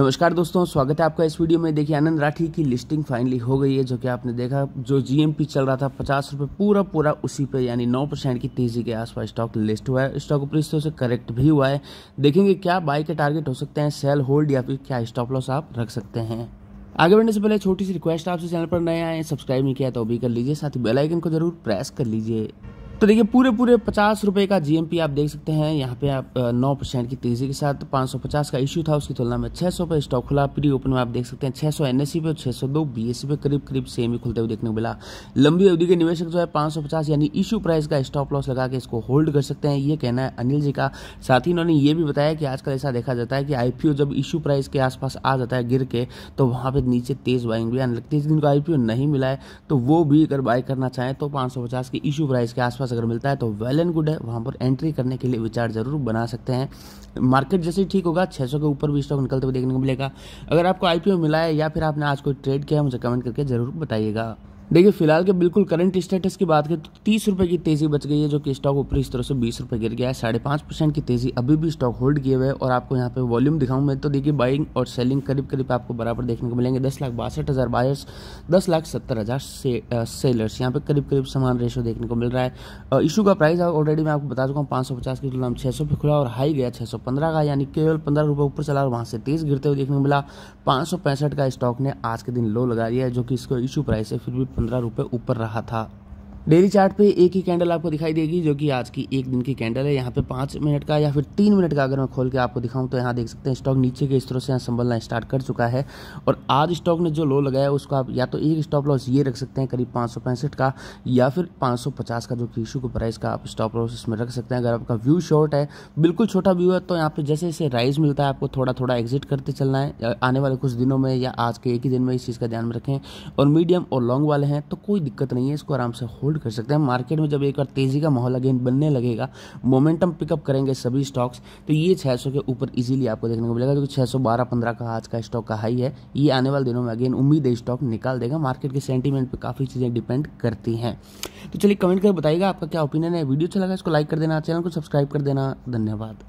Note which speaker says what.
Speaker 1: नमस्कार दोस्तों स्वागत है आपका इस वीडियो में देखिए आनंद राठी की लिस्टिंग फाइनली हो गई है जो कि आपने देखा जो जीएमपी चल रहा था पचास रुपये पूरा पूरा उसी पे यानी नौ परसेंट की तेजी के आसपास स्टॉक लिस्ट हुआ है स्टॉक ऊपर से करेक्ट भी हुआ है देखेंगे क्या बाय के टारगेट हो सकते हैं सेल होल्ड या फिर क्या स्टॉप लॉस आप रख सकते हैं आगे बढ़ने से पहले छोटी सी रिक्वेस्ट आपसे चैनल पर नए आए सब्सक्राइब नहीं किया तो भी कर लीजिए साथ ही बेलाइकन को जरूर प्रेस कर लीजिए तो देखिए पूरे पूरे पचास रुपये का जीएमपी आप देख सकते हैं यहाँ पे आप नौ परसेंट की तेजी के साथ सौ पचास का इशू था उसकी तुलना में सौ पे स्टॉक खुला प्री ओपन में आप देख सकते हैं एस सी e पे और एस सी e पे करीब करीब सेम ही खुलते हुए देखने को मिला लंबी अवधि के निवेशक जो है पचास यानी इशू प्राइस का स्टॉप लॉस लगा के इसको होल्ड कर सकते हैं ये कहना है अनिल जी का साथ ही उन्होंने ये भी बताया कि आजकल ऐसा देखा जाता है कि आई जब इशू प्राइस के आसपास आ जाता है गिर के तो वहाँ पर नीचे तेज़ बाइंग भी आने लगती है जिनको आई नहीं मिला है तो वो भी अगर बाय करना चाहें तो पाँच की इशू प्राइस के आसपास आसपास अगर मिलता है तो वेल एंड गुड है वहाँ पर एंट्री करने के लिए विचार जरूर बना सकते हैं मार्केट जैसे ही ठीक होगा 600 के ऊपर भी स्टॉक निकलते हुए देखने को मिलेगा अगर आपको आईपीओ मिला है या फिर आपने आज कोई ट्रेड किया है मुझे कमेंट करके ज़रूर बताइएगा देखिए फिलहाल के बिल्कुल करंट स्टेटस की बात करें तो तीस रुपये की तेज़ी बच गई है जो कि स्टॉक ऊपरी इस तरह से बीस रुपये गिर गया है साढ़े पाँच परसेंट की तेज़ी अभी भी स्टॉक होल्ड किए हुए और आपको यहाँ पे वॉल्यूम दिखाऊं मैं तो देखिए बाइंग और सेलिंग करीब करीब आपको बराबर देखने को मिलेंगे दस लाख बासठ हज़ार बायर्स दस लाख सत्तर हज़ार से, सेलर्स यहाँ पर करीब करीब समान रेशो देखने को मिल रहा है इशू का प्राइस ऑलरेडी मैं आपको बता चुका हूँ पाँच सौ पचास की तुलना में छः सौ पे खुला और हाई गया छः सौ पंद्रह का यानी केवल पंद्रह रुपये ऊपर चला और वहाँ से तेज़ गिरते हुए देखने को मिला पाँच सौ पैंसठ का स्टॉक ने आज के दिन लो लगा दिया है जो कि इसको इशू प्राइस है फिर भी पंद्रह रुपये ऊपर रहा था डेली चार्ट पे एक ही कैंडल आपको दिखाई देगी जो कि आज की एक दिन की कैंडल है यहाँ पे पाँच मिनट का या फिर तीन मिनट का अगर मैं खोल के आपको दिखाऊं तो यहाँ देख सकते हैं स्टॉक नीचे के तरह से यहाँ संभलना स्टार्ट कर चुका है और आज स्टॉक ने जो लो लगाया उसको आप या तो एक स्टॉप लॉस ये रख सकते हैं करीब पाँच का या फिर पाँच का जो इशू को प्राइस का आप स्टॉप लॉस इसमें रख सकते हैं अगर आपका व्यू शॉर्ट है बिल्कुल छोटा व्यू है तो यहाँ पर जैसे जैसे राइज मिलता है आपको थोड़ा थोड़ा एग्जिट करते चलना है आने वाले कुछ दिनों में या आज के एक ही दिन में इस चीज़ का ध्यान में रखें और मीडियम और लॉन्ग वाले हैं तो कोई दिक्कत नहीं है इसको आराम से होल्ड कंक्लूड कर सकते हैं मार्केट में जब एक बार तेजी का माहौल अगेन बनने लगेगा मोमेंटम पिकअप करेंगे सभी स्टॉक्स तो ये 600 के ऊपर इजीली आपको देखने को मिलेगा क्योंकि छह सौ बारह का आज का स्टॉक का हाई है ये आने वाले दिनों में अगेन उम्मीद है स्टॉक निकाल देगा मार्केट के सेंटिमेंट पर काफ़ी चीज़ें डिपेंड करती हैं तो चलिए कमेंट कर बताइएगा आपका क्या ओपिनियन है वीडियो अच्छा लगा इसको लाइक कर देना चैनल को सब्सक्राइब कर देना धन्यवाद